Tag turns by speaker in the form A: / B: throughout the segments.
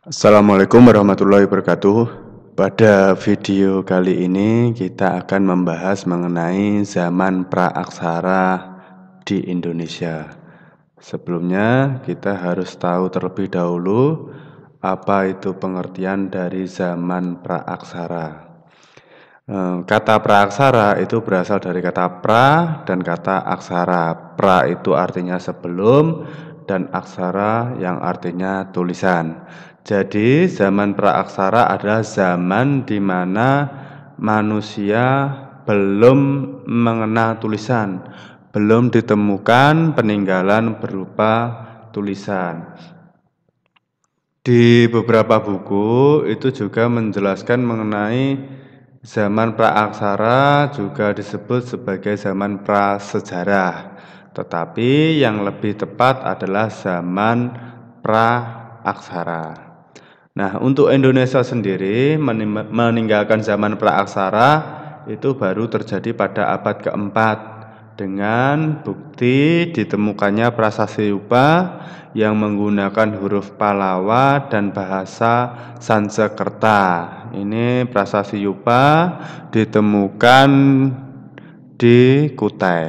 A: Assalamualaikum warahmatullahi wabarakatuh. Pada video kali ini kita akan membahas mengenai zaman praaksara di Indonesia. Sebelumnya kita harus tahu terlebih dahulu apa itu pengertian dari zaman praaksara. Eh, kata praaksara itu berasal dari kata pra dan kata aksara. Pra itu artinya sebelum dan aksara yang artinya tulisan. Jadi zaman praaksara adalah zaman di mana manusia belum mengenal tulisan, belum ditemukan peninggalan berupa tulisan. Di beberapa buku itu juga menjelaskan mengenai zaman praaksara juga disebut sebagai zaman prasejarah. Tetapi yang lebih tepat adalah zaman praaksara. Nah, untuk Indonesia sendiri meninggalkan zaman praaksara itu baru terjadi pada abad keempat dengan bukti ditemukannya prasasti Yupa yang menggunakan huruf Palawa dan bahasa Sansekerta. Ini prasasti Yupa ditemukan di Kutai.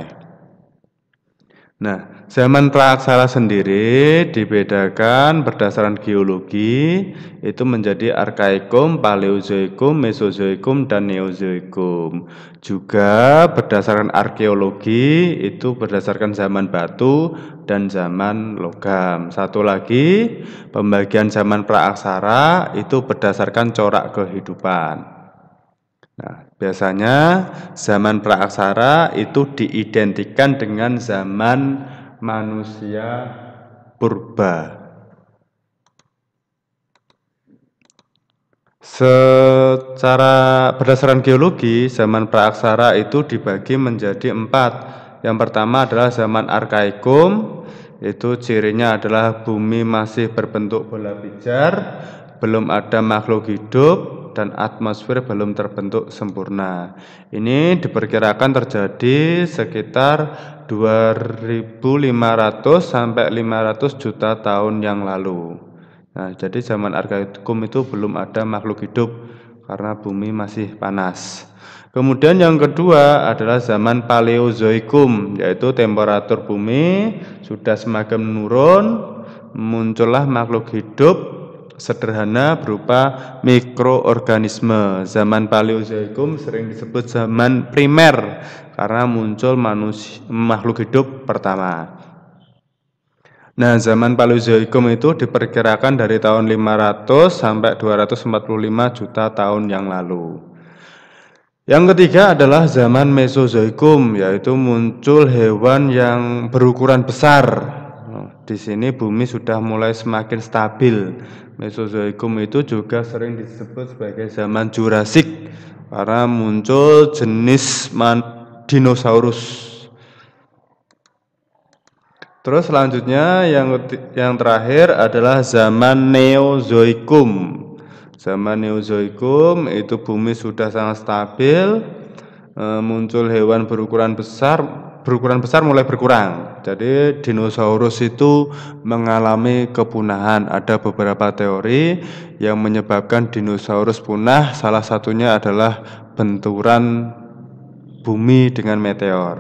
A: Nah, Zaman praaksara sendiri dibedakan berdasarkan geologi itu menjadi arkaikum, paleozoikum, mesozoikum dan neozoikum. Juga berdasarkan arkeologi itu berdasarkan zaman batu dan zaman logam. Satu lagi pembagian zaman praaksara itu berdasarkan corak kehidupan. Nah, biasanya zaman praaksara itu diidentikan dengan zaman manusia purba. Secara berdasarkan geologi, zaman praaksara itu dibagi menjadi empat. Yang pertama adalah zaman arkaikum, itu cirinya adalah bumi masih berbentuk bola pijar, belum ada makhluk hidup, dan atmosfer belum terbentuk sempurna. Ini diperkirakan terjadi sekitar 2500 sampai 500 juta tahun yang lalu. Nah, jadi zaman arkaikum itu belum ada makhluk hidup karena bumi masih panas. Kemudian yang kedua adalah zaman Paleozoikum, yaitu temperatur bumi sudah semakin menurun, muncullah makhluk hidup sederhana berupa mikroorganisme. Zaman Paleozoikum sering disebut zaman primer karena muncul manusia, makhluk hidup pertama. Nah, zaman Paleozoikum itu diperkirakan dari tahun 500 sampai 245 juta tahun yang lalu. Yang ketiga adalah zaman Mesozoikum, yaitu muncul hewan yang berukuran besar di sini bumi sudah mulai semakin stabil. Mesozoikum itu juga sering disebut sebagai zaman Jurassic karena muncul jenis dinosaurus. Terus selanjutnya yang yang terakhir adalah zaman Neozoikum. Zaman Neozoikum itu bumi sudah sangat stabil, eh, muncul hewan berukuran besar berukuran besar mulai berkurang. Jadi dinosaurus itu mengalami kepunahan. Ada beberapa teori yang menyebabkan dinosaurus punah. Salah satunya adalah benturan bumi dengan meteor.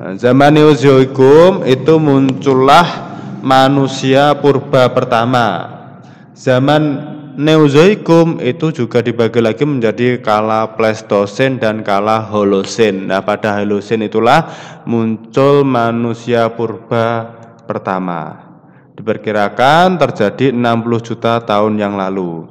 A: Nah, zaman Neozoikum itu muncullah manusia purba pertama. Zaman Neozoikum itu juga dibagi lagi menjadi kala Pleistosen dan kala Holosen. Nah, pada Holosen itulah muncul manusia purba pertama. Diperkirakan terjadi 60 juta tahun yang lalu.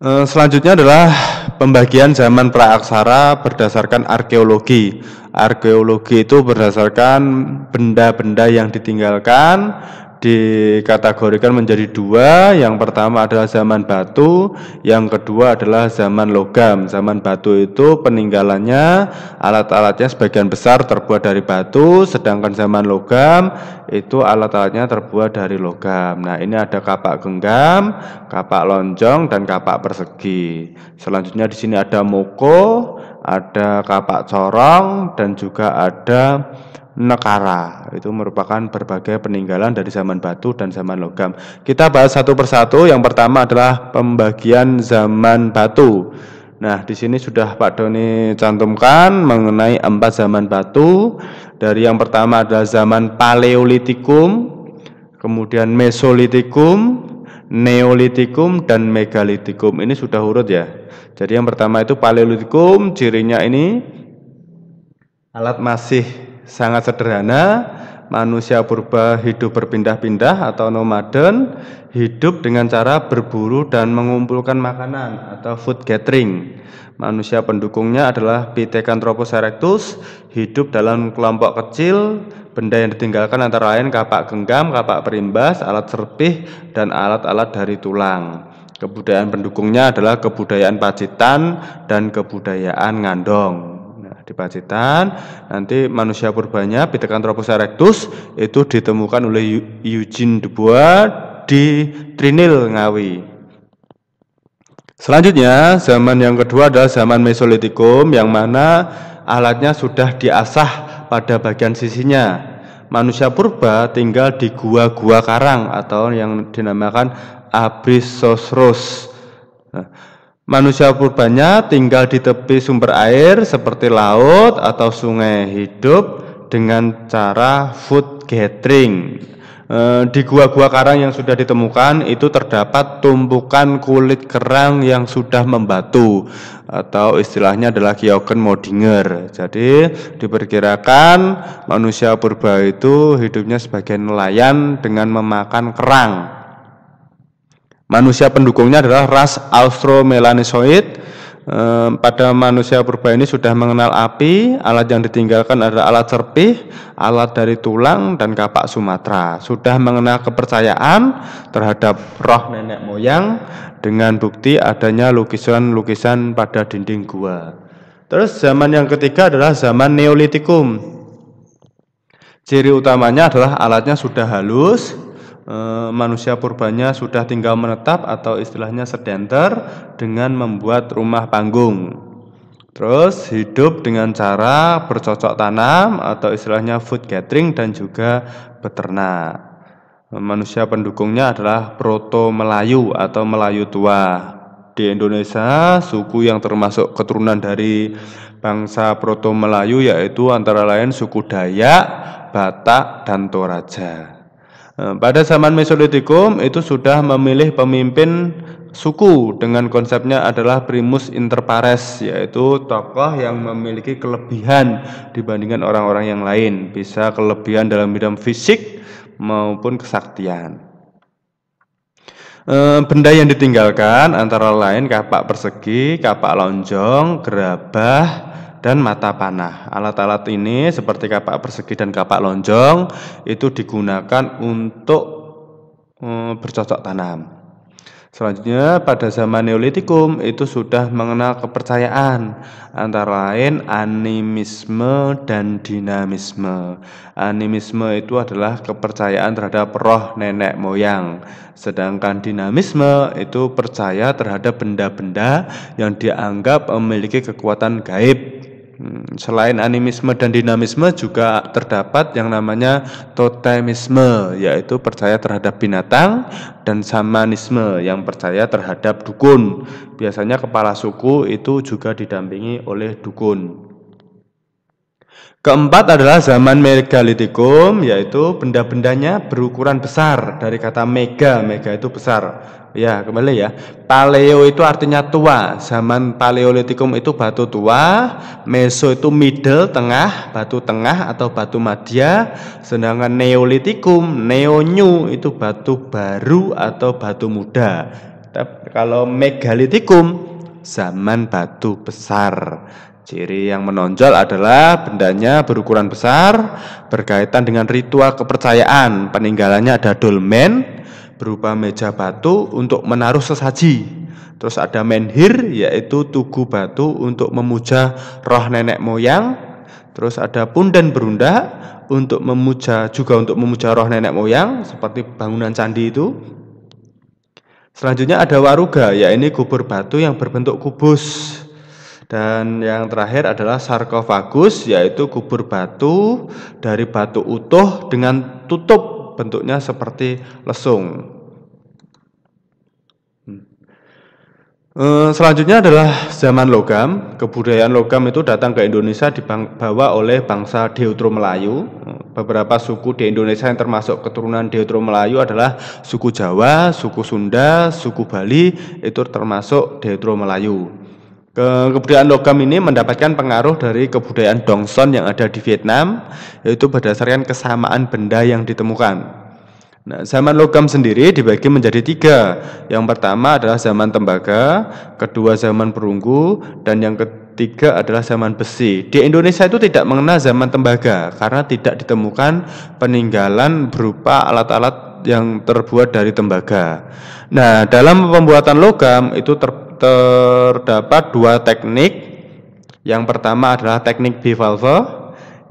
A: Eh, selanjutnya adalah pembagian zaman praaksara berdasarkan arkeologi. Arkeologi itu berdasarkan benda-benda yang ditinggalkan dikategorikan menjadi dua. Yang pertama adalah zaman batu, yang kedua adalah zaman logam. Zaman batu itu peninggalannya alat-alatnya sebagian besar terbuat dari batu, sedangkan zaman logam itu alat-alatnya terbuat dari logam. Nah, ini ada kapak genggam, kapak lonjong dan kapak persegi. Selanjutnya di sini ada moko, ada kapak corong dan juga ada Nekara itu merupakan berbagai peninggalan dari zaman batu dan zaman logam. Kita bahas satu persatu. Yang pertama adalah pembagian zaman batu. Nah, di sini sudah Pak Doni cantumkan mengenai empat zaman batu. Dari yang pertama adalah zaman Paleolitikum, kemudian Mesolitikum, Neolitikum dan Megalitikum. Ini sudah urut ya. Jadi yang pertama itu Paleolitikum, cirinya ini alat masih sangat sederhana, manusia purba hidup berpindah-pindah atau nomaden, hidup dengan cara berburu dan mengumpulkan makanan atau food gathering. Manusia pendukungnya adalah Pithecanthropus erectus, hidup dalam kelompok kecil, benda yang ditinggalkan antara lain kapak genggam, kapak perimbas, alat serpih, dan alat-alat dari tulang. Kebudayaan pendukungnya adalah kebudayaan Pacitan dan kebudayaan Ngandong di Pacitan. Nanti manusia purbanya Pithecanthropus erectus itu ditemukan oleh Eugene Dubois di Trinil Ngawi. Selanjutnya, zaman yang kedua adalah zaman Mesolitikum yang mana alatnya sudah diasah pada bagian sisinya. Manusia purba tinggal di gua-gua karang atau yang dinamakan Abrisosros. Nah, Manusia purbanya tinggal di tepi sumber air seperti laut atau sungai hidup dengan cara food gathering. E, di gua-gua karang yang sudah ditemukan itu terdapat tumpukan kulit kerang yang sudah membatu atau istilahnya adalah Kyoken Modinger. Jadi diperkirakan manusia purba itu hidupnya sebagai nelayan dengan memakan kerang. Manusia pendukungnya adalah ras Austromelanesoid. pada manusia purba ini sudah mengenal api, alat yang ditinggalkan adalah alat cerpih, alat dari tulang dan kapak Sumatera. Sudah mengenal kepercayaan terhadap roh nenek moyang dengan bukti adanya lukisan-lukisan pada dinding gua. Terus zaman yang ketiga adalah zaman Neolitikum. Ciri utamanya adalah alatnya sudah halus, Eh, manusia purbanya sudah tinggal menetap atau istilahnya sedenter dengan membuat rumah panggung. Terus hidup dengan cara bercocok tanam atau istilahnya food gathering dan juga beternak. Eh, manusia pendukungnya adalah proto Melayu atau Melayu tua. Di Indonesia, suku yang termasuk keturunan dari bangsa proto Melayu yaitu antara lain suku Dayak, Batak, dan Toraja. Eh, pada zaman Mesolitikum itu sudah memilih pemimpin suku dengan konsepnya adalah primus inter pares yaitu tokoh yang memiliki kelebihan dibandingkan orang-orang yang lain, bisa kelebihan dalam bidang fisik maupun kesaktian. Eh, benda yang ditinggalkan antara lain kapak persegi, kapak lonjong, gerabah, dan mata panah. Alat-alat ini seperti kapak persegi dan kapak lonjong itu digunakan untuk mm, bercocok tanam. Selanjutnya pada zaman Neolitikum itu sudah mengenal kepercayaan antara lain animisme dan dinamisme. Animisme itu adalah kepercayaan terhadap roh nenek moyang, sedangkan dinamisme itu percaya terhadap benda-benda yang dianggap memiliki kekuatan gaib Hmm, selain animisme dan dinamisme juga terdapat yang namanya totemisme yaitu percaya terhadap binatang dan samanisme yang percaya terhadap dukun. Biasanya kepala suku itu juga didampingi oleh dukun. Keempat adalah zaman megalitikum, yaitu benda-bendanya berukuran besar dari kata mega. Mega itu besar. Ya, kembali ya. Paleo itu artinya tua. Zaman Paleolitikum itu batu tua, Meso itu middle, tengah, batu tengah atau batu madya, sedangkan Neolitikum, Neo New itu batu baru atau batu muda. Tapi kalau Megalitikum zaman batu besar. Ciri yang menonjol adalah bendanya berukuran besar, berkaitan dengan ritual kepercayaan. Peninggalannya ada dolmen, berupa meja batu untuk menaruh sesaji. Terus ada menhir yaitu tugu batu untuk memuja roh nenek moyang. Terus ada punden berunda untuk memuja juga untuk memuja roh nenek moyang seperti bangunan candi itu. Selanjutnya ada waruga, ya kubur batu yang berbentuk kubus. Dan yang terakhir adalah sarkofagus, yaitu kubur batu dari batu utuh dengan tutup bentuknya seperti lesung. Hmm. Eh, selanjutnya adalah zaman logam. Kebudayaan logam itu datang ke Indonesia dibawa oleh bangsa Deutro Melayu. Eh, beberapa suku di Indonesia yang termasuk keturunan Deutro Melayu adalah suku Jawa, suku Sunda, suku Bali, itu termasuk Deutro Melayu. Ke, kebudayaan logam ini mendapatkan pengaruh dari kebudayaan Dongson yang ada di Vietnam, yaitu berdasarkan kesamaan benda yang ditemukan. Nah, zaman logam sendiri dibagi menjadi tiga. Yang pertama adalah zaman tembaga, kedua zaman perunggu, dan yang ketiga adalah zaman besi. Di Indonesia itu tidak mengenal zaman tembaga karena tidak ditemukan peninggalan berupa alat-alat yang terbuat dari tembaga. Nah, dalam pembuatan logam itu ter terdapat dua teknik. Yang pertama adalah teknik bivalve,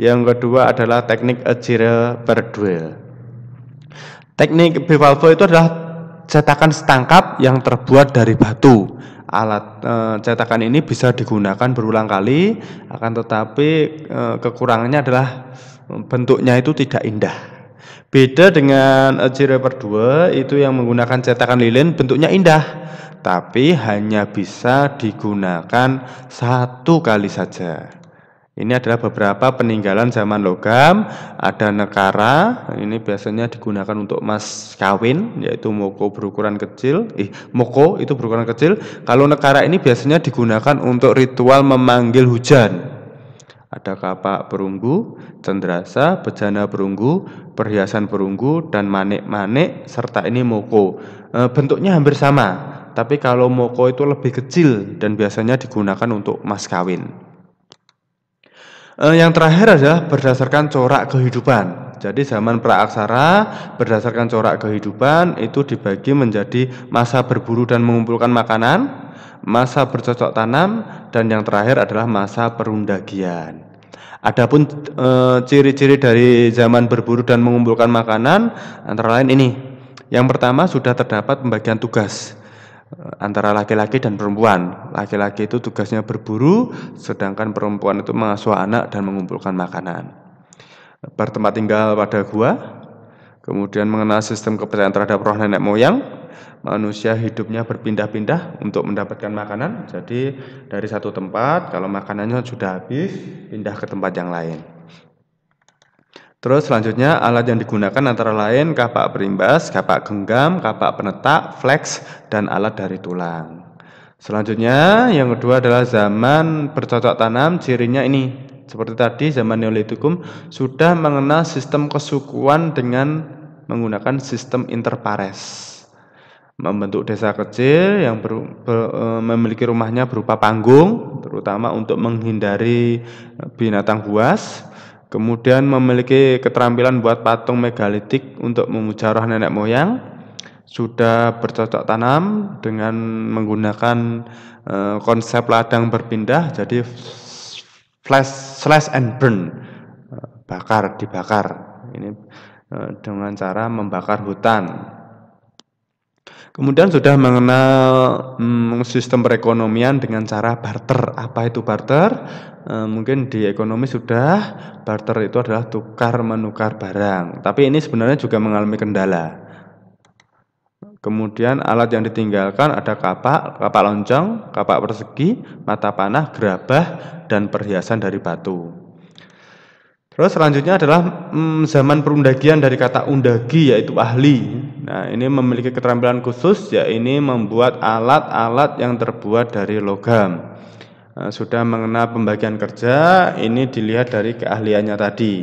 A: yang kedua adalah teknik ejire berduel. Teknik bivalve itu adalah cetakan setangkap yang terbuat dari batu. Alat e, cetakan ini bisa digunakan berulang kali, akan tetapi e, kekurangannya adalah bentuknya itu tidak indah. Beda dengan ejire berduel itu yang menggunakan cetakan lilin bentuknya indah tapi hanya bisa digunakan satu kali saja. Ini adalah beberapa peninggalan zaman logam, ada nekara, ini biasanya digunakan untuk mas kawin, yaitu moko berukuran kecil, eh, moko itu berukuran kecil. Kalau nekara ini biasanya digunakan untuk ritual memanggil hujan. Ada kapak perunggu, cendrasa, bejana perunggu, perhiasan perunggu, dan manik-manik, serta ini moko. Eh, bentuknya hampir sama, tapi kalau moko itu lebih kecil dan biasanya digunakan untuk mas kawin. E, yang terakhir adalah berdasarkan corak kehidupan. Jadi zaman praaksara berdasarkan corak kehidupan itu dibagi menjadi masa berburu dan mengumpulkan makanan, masa bercocok tanam, dan yang terakhir adalah masa perundagian. Adapun e, ciri-ciri dari zaman berburu dan mengumpulkan makanan antara lain ini. Yang pertama sudah terdapat pembagian tugas antara laki-laki dan perempuan. Laki-laki itu tugasnya berburu, sedangkan perempuan itu mengasuh anak dan mengumpulkan makanan. Bertempat tinggal pada gua, kemudian mengenal sistem kepercayaan terhadap roh nenek moyang, manusia hidupnya berpindah-pindah untuk mendapatkan makanan. Jadi dari satu tempat, kalau makanannya sudah habis, pindah ke tempat yang lain. Terus selanjutnya alat yang digunakan antara lain kapak perimbas, kapak genggam, kapak penetak, flex, dan alat dari tulang. Selanjutnya yang kedua adalah zaman bercocok tanam cirinya ini seperti tadi zaman Neolitikum sudah mengenal sistem kesukuan dengan menggunakan sistem interpares membentuk desa kecil yang ber, ber, e, memiliki rumahnya berupa panggung terutama untuk menghindari binatang buas Kemudian memiliki keterampilan buat patung megalitik untuk memuja roh nenek moyang. Sudah bercocok tanam dengan menggunakan e, konsep ladang berpindah jadi flash slash and burn. Eh, bakar, dibakar. Ini e, dengan cara membakar hutan. Kemudian sudah mengenal hmm, sistem perekonomian dengan cara barter. Apa itu barter? E, mungkin di ekonomi sudah barter itu adalah tukar menukar barang. Tapi ini sebenarnya juga mengalami kendala. Kemudian alat yang ditinggalkan ada kapak, kapak lonceng, kapak persegi, mata panah, gerabah, dan perhiasan dari batu. Terus selanjutnya adalah hmm, zaman perundagian dari kata undagi yaitu ahli. Nah, ini memiliki keterampilan khusus, ya ini membuat alat-alat yang terbuat dari logam. Nah, sudah mengenal pembagian kerja, ini dilihat dari keahliannya tadi.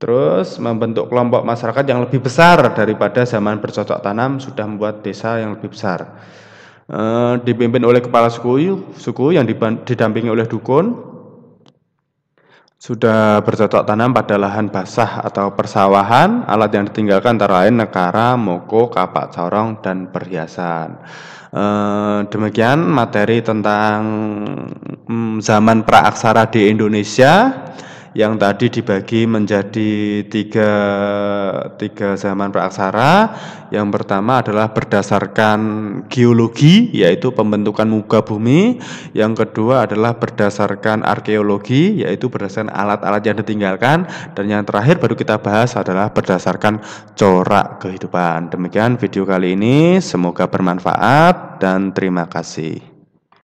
A: Terus membentuk kelompok masyarakat yang lebih besar daripada zaman bercocok tanam sudah membuat desa yang lebih besar. E, dipimpin oleh kepala suku, suku yang didampingi oleh dukun, sudah bercocok tanam pada lahan basah atau persawahan, alat yang ditinggalkan antara lain nekara, moko, kapak corong, dan perhiasan. E, demikian materi tentang mm, zaman praaksara di Indonesia yang tadi dibagi menjadi tiga, tiga zaman praksara Yang pertama adalah berdasarkan geologi, yaitu pembentukan muka bumi. Yang kedua adalah berdasarkan arkeologi, yaitu berdasarkan alat-alat yang ditinggalkan. Dan yang terakhir baru kita bahas adalah berdasarkan corak kehidupan. Demikian video kali ini, semoga bermanfaat dan terima kasih.